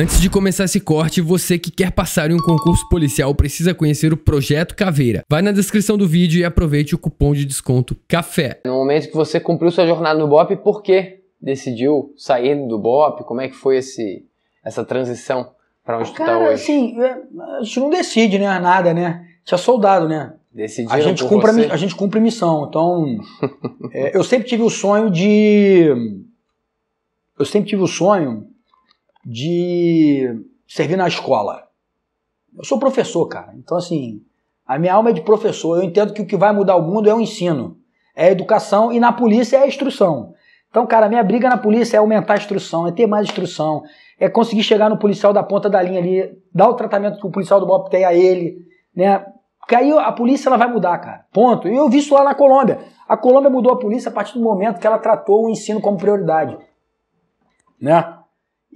Antes de começar esse corte, você que quer passar em um concurso policial precisa conhecer o Projeto Caveira. Vai na descrição do vídeo e aproveite o cupom de desconto CAFÉ. No momento que você cumpriu sua jornada no BOP, por que decidiu sair do BOP? Como é que foi esse, essa transição para onde Cara, tu tá hoje? assim, é, a gente não decide né, nada, né? A gente é soldado, né? Decidiram a gente cumpre você? A, gente cumpre missão. Então, é, eu sempre tive o sonho de... Eu sempre tive o sonho de servir na escola. Eu sou professor, cara. Então, assim, a minha alma é de professor. Eu entendo que o que vai mudar o mundo é o ensino, é a educação e na polícia é a instrução. Então, cara, a minha briga na polícia é aumentar a instrução, é ter mais instrução, é conseguir chegar no policial da ponta da linha ali, dar o tratamento que o policial do BOP tem a ele, né? Porque aí a polícia ela vai mudar, cara. Ponto. eu vi isso lá na Colômbia. A Colômbia mudou a polícia a partir do momento que ela tratou o ensino como prioridade. Né?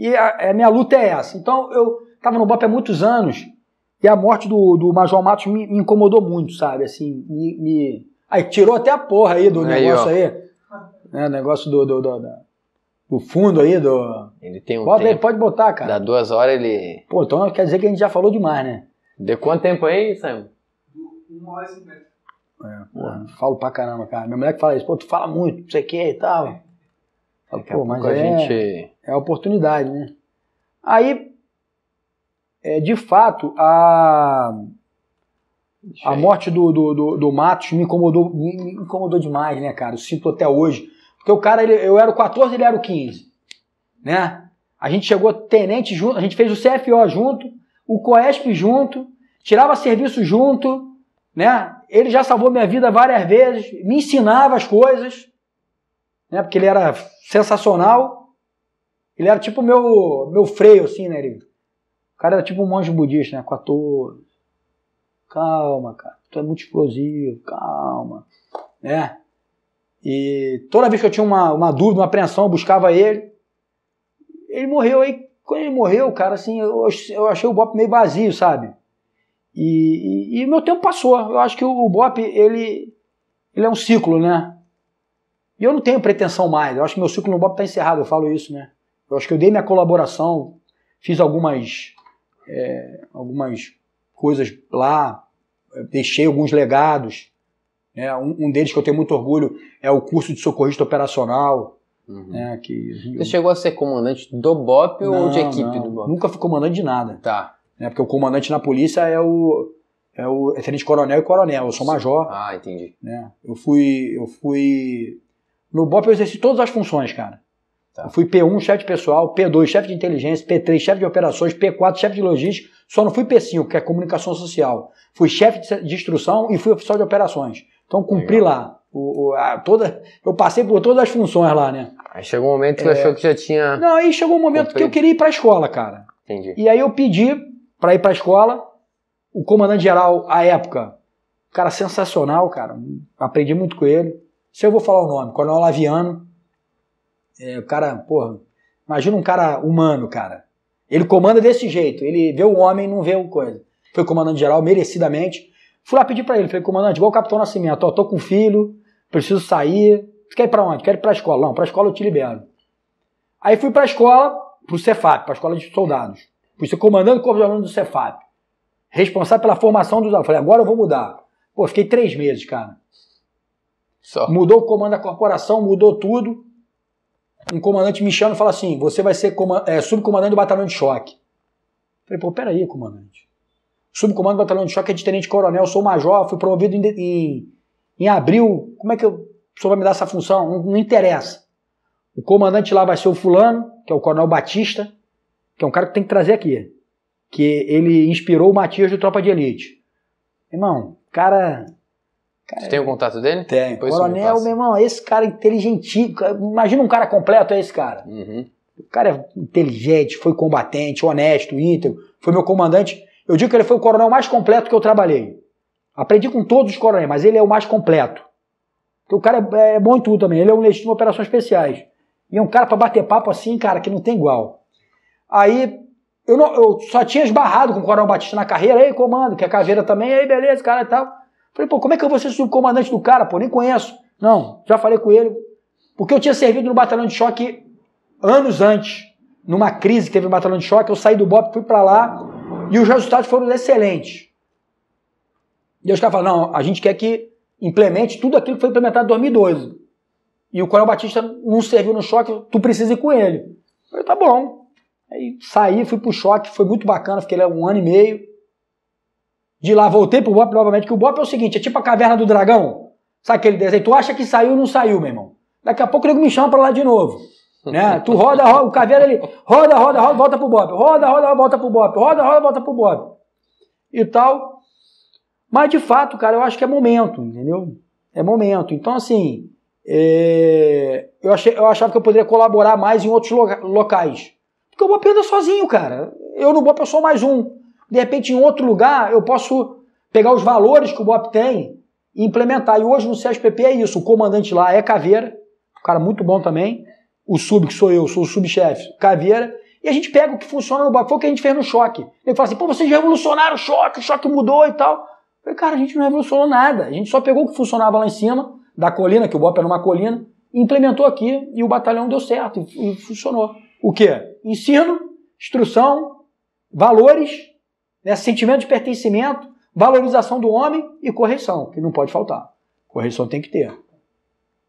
E a, a é, minha luta é essa. Então eu estava no BOP há muitos anos e a morte do, do Major Matos me, me incomodou muito, sabe? Assim, me, me, Aí tirou até a porra aí do aí, negócio ó. aí. Né, negócio do, do, do, do, fundo aí, do. Ele tem um. Bota, tempo. Ele pode botar, cara. Dá duas horas ele. Pô, então quer dizer que a gente já falou demais, né? Deu quanto tempo aí, Sam? Uma hora e cinquenta. É, porra, falo pra caramba, cara. Meu moleque fala isso, pô, tu fala muito, não sei o que e tal. É, pô, mas a é... gente é a oportunidade, né? Aí, é, de fato, a, a morte do, do, do, do, Matos me incomodou, me incomodou demais, né, cara? Eu sinto até hoje. Porque o cara, ele, eu era o 14, ele era o 15, né? A gente chegou tenente junto, a gente fez o CFO junto, o COESP junto, tirava serviço junto, né? Ele já salvou minha vida várias vezes, me ensinava as coisas, né? Porque ele era sensacional. Ele era tipo meu meu freio, assim, né? Ele, o cara era tipo um monge budista, né? 14. Calma, cara. Tu é muito explosivo, calma. Né? E toda vez que eu tinha uma, uma dúvida, uma apreensão, eu buscava ele. Ele morreu aí. Quando ele morreu, cara, assim, eu, eu achei o Bop meio vazio, sabe? E, e, e, meu tempo passou. Eu acho que o, o Bop, ele, ele é um ciclo, né? E eu não tenho pretensão mais. Eu acho que meu ciclo no Bop está encerrado, eu falo isso, né? Eu acho que eu dei minha colaboração, fiz algumas, é, algumas coisas lá, deixei alguns legados. Né? Um, um, deles que eu tenho muito orgulho é o curso de socorrista operacional. Uhum. Né? Que, Você chegou a ser comandante do BOP não, ou de equipe não, do BOP? Nunca fui comandante de nada. Tá. Né? Porque o comandante na polícia é o, é o é tenente coronel e coronel. Eu sou major. Ah, entendi. Né? Eu fui. Eu fui. No BOP eu exerci todas as funções, cara. Tá. Eu fui P1, chefe pessoal, P2, chefe de inteligência, P3, chefe de operações, P4, chefe de logística, só não fui P5, que é comunicação social. Fui chefe de instrução e fui oficial de operações. Então cumpri Legal. lá. O, o, a, toda, eu passei por todas as funções lá, né? Aí chegou um momento que é... achou que já tinha. Não, aí chegou um momento que eu queria ir para a escola, cara. Entendi. E aí eu pedi para ir para a escola. O comandante geral, à época, cara sensacional, cara. Aprendi muito com ele. Se eu vou falar o nome, Coronel Laviano é, o cara, porra, imagina um cara humano, cara. Ele comanda desse jeito, ele vê o homem, não vê o coisa. Foi comandante geral, merecidamente. Fui lá pedir para ele, falei, comandante, igual o Capitão Nascimento, ó, tô com filho, preciso sair. Tu quer ir pra onde? Quero ir pra escola. Não, pra escola eu te libero. Aí fui pra escola, pro Cefap, pra escola de soldados. Fui ser comandante do corpo de alunos do Cefap. Responsável pela formação dos alunos. Falei, agora eu vou mudar. Pô, fiquei três meses, cara. Só. Mudou o comando da corporação, mudou tudo um comandante me chama e fala assim: você vai ser é, subcomandante do batalhão de choque. Eu falei, pô, peraí, comandante. Subcomando do batalhão de choque é de tenente-coronel, sou major, fui promovido em, em, em, abril. Como é que eu, o senhor vai me dar essa função? Não, não interessa. O comandante lá vai ser o fulano, que é o coronel Batista, que é um cara que tem que trazer aqui. Que ele inspirou o Matias do Tropa de Elite. Irmão, cara Cara, Você tem o contato dele? Tem. Depois Coronel, me meu irmão, esse cara inteligentíssimo. Imagina um cara completo, é esse cara. Uhum. O cara é inteligente, foi combatente, honesto, íntegro, foi meu comandante. Eu digo que ele foi o coronel mais completo que eu trabalhei. Aprendi com todos os coronéis, mas ele é o mais completo. Porque o cara é, é bom em tudo também. Ele é um legítimo em operações especiais. E é um cara para bater papo assim, cara, que não tem igual. Aí eu, não, eu só tinha esbarrado com o Coronel Batista na carreira, aí comando, que a caveira também, aí beleza, cara e tal. Falei, pô, como é que eu vou ser subcomandante do cara, pô? Nem conheço. Não, já falei com ele. Porque eu tinha servido no batalhão de choque anos antes. Numa crise que teve no batalhão de choque, eu saí do BOP, fui para lá e os resultados foram excelentes. E os caras falaram, não, a gente quer que implemente tudo aquilo que foi implementado em 2012. E o Coronel Batista não serviu no choque, tu precisa ir com ele. Eu falei, tá bom. Aí saí, fui pro choque, foi muito bacana, fiquei lá um ano e meio de lá, voltei pro Bop novamente, que o Bop é o seguinte, é tipo a caverna do dragão. Sabe aquele desenho? Tu acha que saiu ou não saiu, meu irmão? Daqui a pouco o nego me chama pra lá de novo. Né? Tu roda, roda, o caverna ali, roda, roda, roda, volta pro Bop. Roda, roda, volta pro Bop. Roda, roda, volta pro Bop. E tal. Mas de fato, cara, eu acho que é momento, entendeu? É momento. Então, assim, é... eu, achei, eu achava que eu poderia colaborar mais em outros locais. Porque o Bop anda sozinho, cara. Eu no Bop eu sou mais um. De repente, em outro lugar, eu posso pegar os valores que o BOP tem e implementar. E hoje no CSPP é isso. O comandante lá é Caveira, um cara muito bom também. O sub, que sou eu, sou o subchefe, Caveira. E a gente pega o que funciona no BOP. Foi o que a gente fez no choque. Ele fala assim, pô, vocês revolucionaram o choque, o choque mudou e tal. Eu falei, cara, a gente não revolucionou nada. A gente só pegou o que funcionava lá em cima, da colina, que o BOP era uma colina, e implementou aqui e o batalhão deu certo e funcionou. O quê? Ensino, instrução, valores né? Sentimento de pertencimento, valorização do homem e correção, que não pode faltar. Correção tem que ter.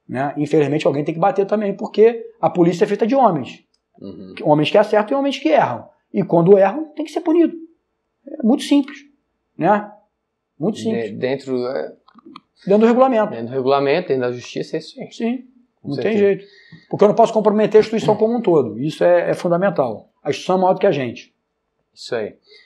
Né? Infelizmente, alguém tem que bater também, porque a polícia é feita de homens. Uhum. Homens que acertam e homens que erram. E quando erram, tem que ser punido. É muito simples. Né? Muito simples. De, dentro, é, dentro do regulamento. Dentro do regulamento, dentro da justiça, é isso aí. Sim. Com não certeza. tem jeito. Porque eu não posso comprometer a instituição como um todo. Isso é, é fundamental. A instituição é maior do que a gente. Isso aí.